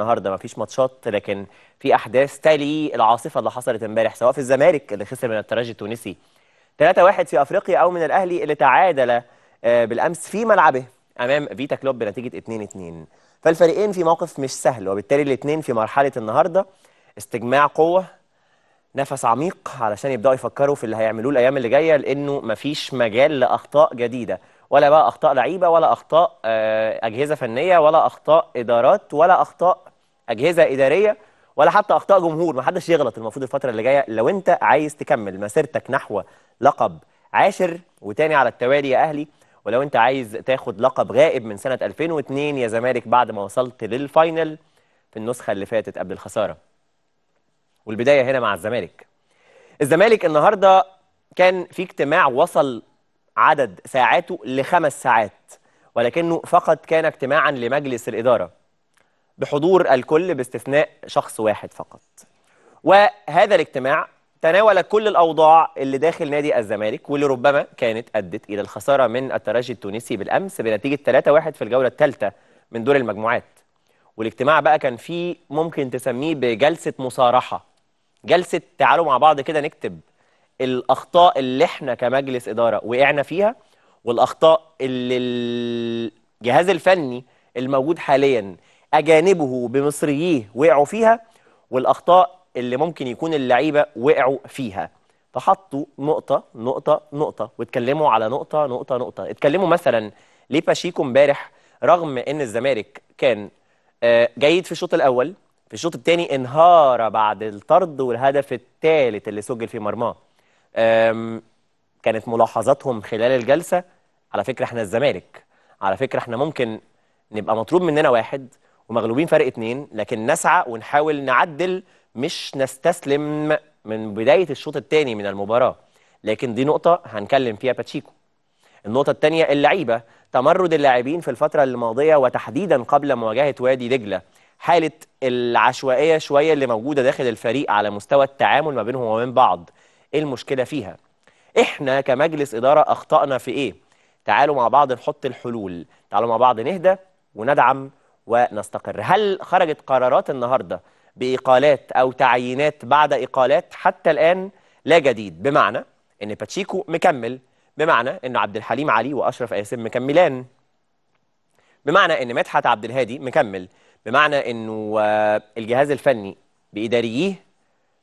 النهارده مفيش ماتشات لكن في احداث تلي العاصفه اللي حصلت امبارح سواء في الزمالك اللي خسر من الترجي التونسي 3-1 في افريقيا او من الاهلي اللي تعادل آه، بالامس في ملعبه امام فيتا كلوب بنتيجه 2-2 فالفريقين في موقف مش سهل وبالتالي الاثنين في مرحله النهارده استجماع قوه نفس عميق علشان يبداوا يفكروا في اللي هيعملوه الايام اللي جايه لانه مفيش مجال لاخطاء جديده ولا بقى اخطاء لعيبه ولا اخطاء آه، اجهزه فنيه ولا اخطاء ادارات ولا اخطاء اجهزه اداريه ولا حتى اخطاء جمهور ما حدش يغلط المفروض الفتره اللي جايه لو انت عايز تكمل مسيرتك نحو لقب عاشر وتاني على التوالي يا اهلي ولو انت عايز تاخد لقب غائب من سنه 2002 يا زمالك بعد ما وصلت للفاينل في النسخه اللي فاتت قبل الخساره والبدايه هنا مع الزمالك الزمالك النهارده كان في اجتماع وصل عدد ساعاته لخمس ساعات ولكنه فقط كان اجتماعا لمجلس الإدارة بحضور الكل باستثناء شخص واحد فقط وهذا الاجتماع تناول كل الأوضاع اللي داخل نادي الزمالك واللي ربما كانت أدت إلى الخسارة من الترجي التونسي بالأمس بنتيجة 3-1 في الجولة الثالثة من دور المجموعات والاجتماع بقى كان فيه ممكن تسميه بجلسة مصارحة جلسة تعالوا مع بعض كده نكتب الاخطاء اللي احنا كمجلس اداره وقعنا فيها والاخطاء اللي الجهاز الفني الموجود حاليا اجانبه بمصرييه وقعوا فيها والاخطاء اللي ممكن يكون اللعيبه وقعوا فيها فحطوا نقطه نقطه نقطه واتكلموا على نقطه نقطه نقطه اتكلموا مثلا ليه باشيكو امبارح رغم ان الزمالك كان آه، جيد في الشوط الاول في الشوط الثاني انهار بعد الطرد والهدف الثالث اللي سجل في مرماه كانت ملاحظاتهم خلال الجلسه على فكره احنا الزمالك على فكره احنا ممكن نبقى مطلوب مننا واحد ومغلوبين فرق اتنين لكن نسعى ونحاول نعدل مش نستسلم من بدايه الشوط الثاني من المباراه لكن دي نقطه هنكلم فيها باتشيكو النقطه الثانيه اللعيبه تمرد اللاعبين في الفتره الماضيه وتحديدا قبل مواجهه وادي دجله حاله العشوائيه شويه اللي موجوده داخل الفريق على مستوى التعامل ما بينهم وبين بعض ايه المشكله فيها احنا كمجلس اداره اخطانا في ايه تعالوا مع بعض نحط الحلول تعالوا مع بعض نهدى وندعم ونستقر هل خرجت قرارات النهارده باقالات او تعيينات بعد اقالات حتى الان لا جديد بمعنى ان باتشيكو مكمل بمعنى ان عبد الحليم علي واشرف ياسين مكملان بمعنى ان مدحت عبد الهادي مكمل بمعنى انه آه، الجهاز الفني باداريه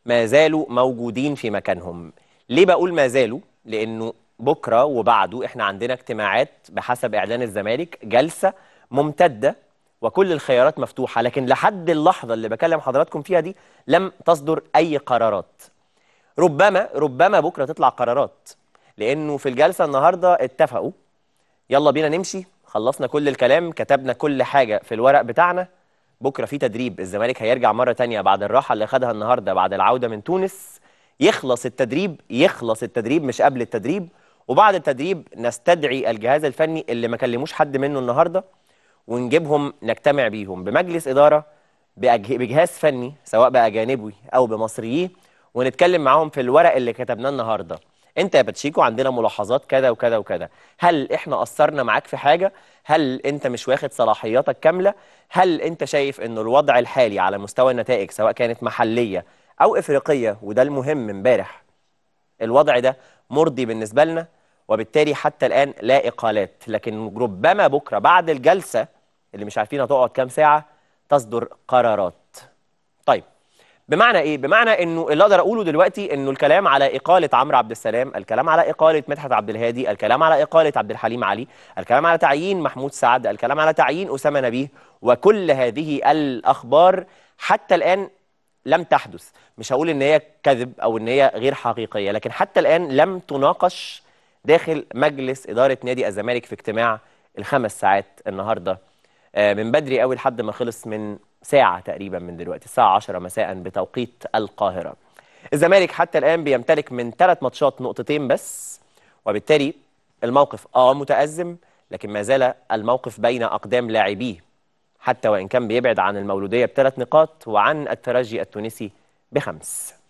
ما زالوا موجودين في مكانهم ليه بقول ما زالوا لانه بكره وبعده احنا عندنا اجتماعات بحسب اعلان الزمالك جلسه ممتده وكل الخيارات مفتوحه لكن لحد اللحظه اللي بكلم حضراتكم فيها دي لم تصدر اي قرارات ربما ربما بكره تطلع قرارات لانه في الجلسه النهارده اتفقوا يلا بينا نمشي خلصنا كل الكلام كتبنا كل حاجه في الورق بتاعنا بكره في تدريب الزمالك هيرجع مره تانية بعد الراحه اللي خدها النهارده بعد العوده من تونس يخلص التدريب يخلص التدريب مش قبل التدريب وبعد التدريب نستدعي الجهاز الفني اللي ما كلموش حد منه النهارده ونجيبهم نجتمع بيهم بمجلس اداره بجهاز فني سواء باجانبي او بمصريين ونتكلم معاهم في الورق اللي كتبناه النهارده انت يا باتشيكو عندنا ملاحظات كذا وكذا وكذا هل احنا قصرنا معاك في حاجه هل انت مش واخد صلاحياتك كامله هل انت شايف ان الوضع الحالي على مستوى النتائج سواء كانت محليه او افريقيه وده المهم امبارح الوضع ده مرضي بالنسبه لنا وبالتالي حتى الان لا اقالات لكن ربما بكره بعد الجلسه اللي مش عارفين هتقعد كام ساعه تصدر قرارات طيب بمعنى ايه بمعنى انه اللي اقدر اقوله دلوقتي انه الكلام على اقاله عمرو عبد السلام الكلام على اقاله مدحت عبد الهادي الكلام على اقاله عبد الحليم علي الكلام على تعيين محمود سعد الكلام على تعيين اسامه نبيه وكل هذه الاخبار حتى الان لم تحدث مش هقول ان هي كذب او ان هي غير حقيقيه لكن حتى الان لم تناقش داخل مجلس اداره نادي الزمالك في اجتماع الخمس ساعات النهارده آه، من بدري قوي لحد ما خلص من ساعة تقريبا من دلوقتي الساعة 10 مساء بتوقيت القاهرة الزمالك حتى الآن بيمتلك من ثلاث ماتشات نقطتين بس وبالتالي الموقف آه متأزم لكن ما زال الموقف بين أقدام لاعبيه حتى وإن كان بيبعد عن المولودية بثلاث نقاط وعن الترجي التونسي بخمس